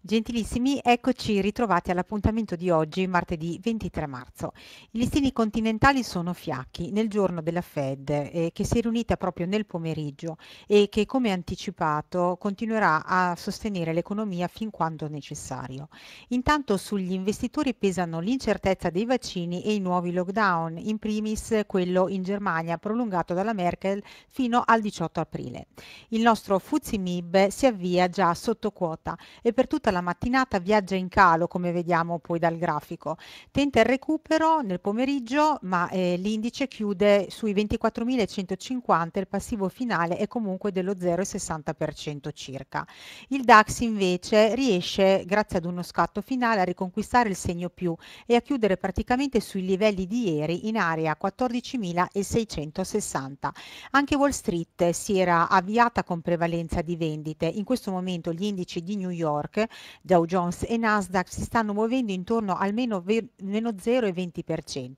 Gentilissimi, eccoci ritrovati all'appuntamento di oggi, martedì 23 marzo. I listini continentali sono fiacchi nel giorno della Fed eh, che si è riunita proprio nel pomeriggio e che, come anticipato, continuerà a sostenere l'economia fin quando necessario. Intanto sugli investitori pesano l'incertezza dei vaccini e i nuovi lockdown, in primis quello in Germania prolungato dalla Merkel fino al 18 aprile. Il nostro Fuzimib si avvia già sotto quota e per tutta tutta la mattinata viaggia in calo, come vediamo poi dal grafico. Tenta il recupero nel pomeriggio, ma eh, l'indice chiude sui 24.150, il passivo finale è comunque dello 0,60% circa. Il DAX invece riesce, grazie ad uno scatto finale, a riconquistare il segno più e a chiudere praticamente sui livelli di ieri in area 14.660. Anche Wall Street si era avviata con prevalenza di vendite. In questo momento gli indici di New York Dow Jones e Nasdaq si stanno muovendo intorno almeno meno 0,20%.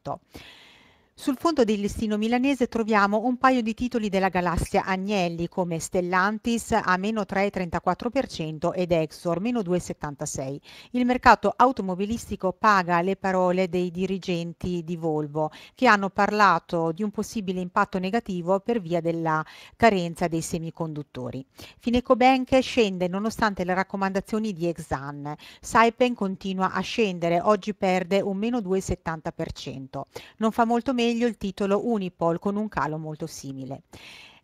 Sul fondo del listino milanese troviamo un paio di titoli della galassia Agnelli come Stellantis a meno 3,34% ed Exor meno 2,76%. Il mercato automobilistico paga le parole dei dirigenti di Volvo che hanno parlato di un possibile impatto negativo per via della carenza dei semiconduttori. Fineco Bank scende nonostante le raccomandazioni di Exxon. Saipen continua a scendere, oggi perde un meno 2,70%. Non fa molto meno meglio il titolo Unipol con un calo molto simile.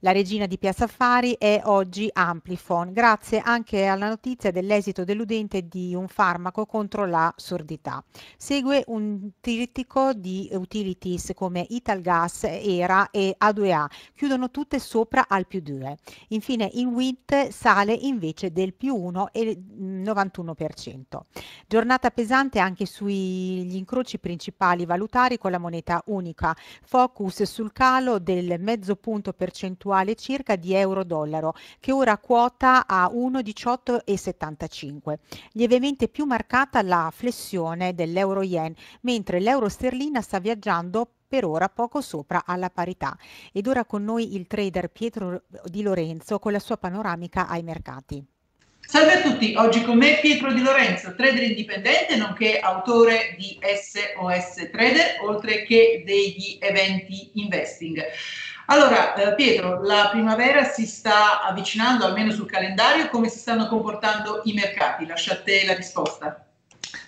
La regina di Piazza Affari è oggi Amplifon, grazie anche alla notizia dell'esito deludente di un farmaco contro la sordità. Segue un trittico di utilities come Italgas, ERA e A2A, chiudono tutte sopra al più 2. Infine in WIT sale invece del più 1,91%. Giornata pesante anche sugli incroci principali valutari con la moneta unica, focus sul calo del mezzo punto percentuale attuale circa di euro-dollaro, che ora quota a 1,1875. Lievemente più marcata la flessione dell'euro-yen, mentre l'euro sterlina sta viaggiando per ora poco sopra alla parità. Ed ora con noi il trader Pietro Di Lorenzo con la sua panoramica ai mercati. Salve a tutti, oggi con me Pietro Di Lorenzo, trader indipendente nonché autore di SOS Trader, oltre che degli eventi investing. Allora, eh, Pietro, la primavera si sta avvicinando almeno sul calendario, come si stanno comportando i mercati? Lascia a te la risposta.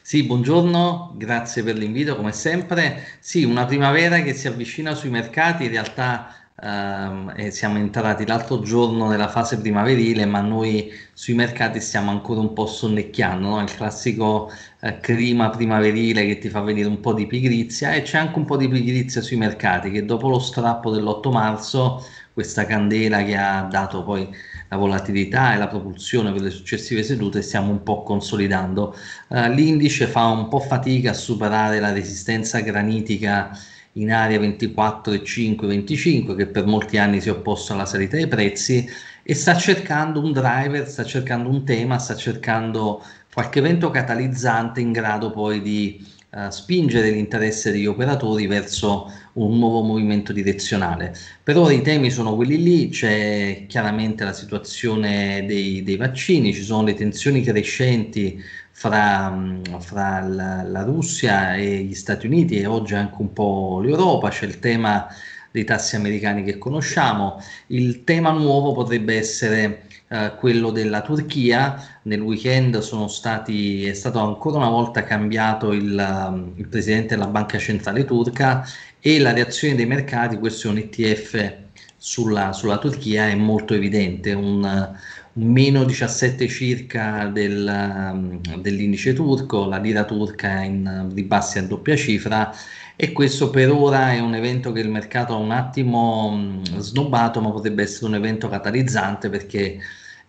Sì, buongiorno, grazie per l'invito come sempre. Sì, una primavera che si avvicina sui mercati, in realtà Um, e siamo entrati l'altro giorno nella fase primaverile, ma noi sui mercati stiamo ancora un po' sonnecchiando, no? il classico eh, clima primaverile che ti fa venire un po' di pigrizia e c'è anche un po' di pigrizia sui mercati che dopo lo strappo dell'8 marzo, questa candela che ha dato poi la volatilità e la propulsione per le successive sedute stiamo un po' consolidando. Uh, l'indice fa un po' fatica a superare la resistenza granitica in area 24,5-25 che per molti anni si è opposto alla salita dei prezzi e sta cercando un driver, sta cercando un tema, sta cercando qualche evento catalizzante in grado poi di uh, spingere l'interesse degli operatori verso un nuovo movimento direzionale. Per ora i temi sono quelli lì, c'è chiaramente la situazione dei, dei vaccini, ci sono le tensioni crescenti fra, fra la, la, Russia e gli Stati Uniti e oggi anche un po' l'Europa, c'è il tema dei tassi americani che conosciamo, il tema nuovo potrebbe essere eh, quello della Turchia, nel weekend stati, è stato ancora una volta cambiato il, il presidente della banca centrale turca e la reazione dei mercati, questo è un ETF sulla, sulla Turchia è molto evidente, un, un meno 17 circa del, mm, dell'indice turco, la lira turca in ribassi a doppia cifra e questo per ora è un evento che il mercato ha un attimo mm, snobbato ma potrebbe essere un evento catalizzante perché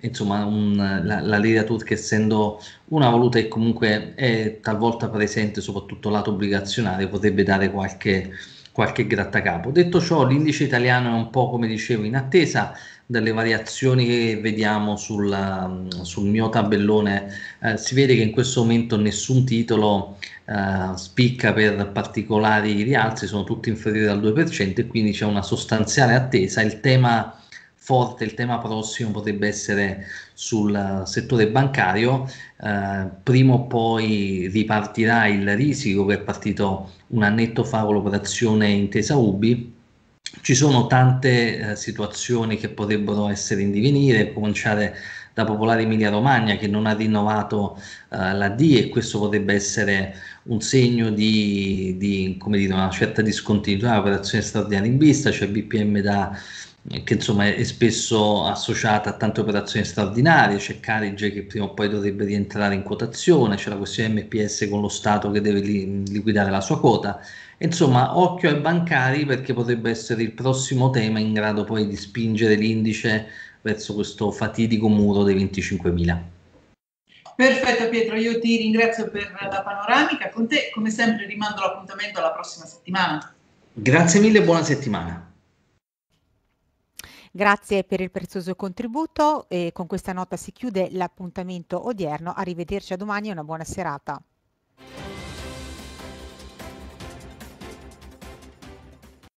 insomma un, la, la, lira turca essendo una valuta che comunque è talvolta presente soprattutto lato obbligazionario potrebbe dare qualche qualche grattacapo. Detto ciò, l'indice italiano è un po' come dicevo in attesa dalle variazioni che vediamo sul, sul mio tabellone. Eh, si vede che in questo momento nessun titolo eh, spicca per particolari rialzi, sono tutti inferiori al 2% e quindi c'è una sostanziale attesa. Il tema forte il tema prossimo potrebbe essere sul settore bancario, eh, prima o poi ripartirà il risico che è partito un annetto fa con l'operazione intesa UBI, ci sono tante eh, situazioni che potrebbero essere in divenire, cominciare da Popolare Emilia Romagna che non ha rinnovato eh, la D e questo potrebbe essere un segno di, di dire, una certa discontinuità, operazione straordinaria in vista, c'è cioè BPM da che insomma è spesso associata a tante operazioni straordinarie, c'è Carige che prima o poi dovrebbe rientrare in quotazione, c'è la questione MPS con lo Stato che deve li, liquidare la sua quota, insomma occhio ai bancari perché potrebbe essere il prossimo tema in grado poi di spingere l'indice verso questo fatidico muro dei 25.000. Perfetto Pietro, io ti ringrazio per la panoramica, con te come sempre rimando l'appuntamento alla prossima settimana. Grazie mille, buona settimana. Grazie per il prezioso contributo e con questa nota si chiude l'appuntamento odierno. Arrivederci a domani e una buona serata.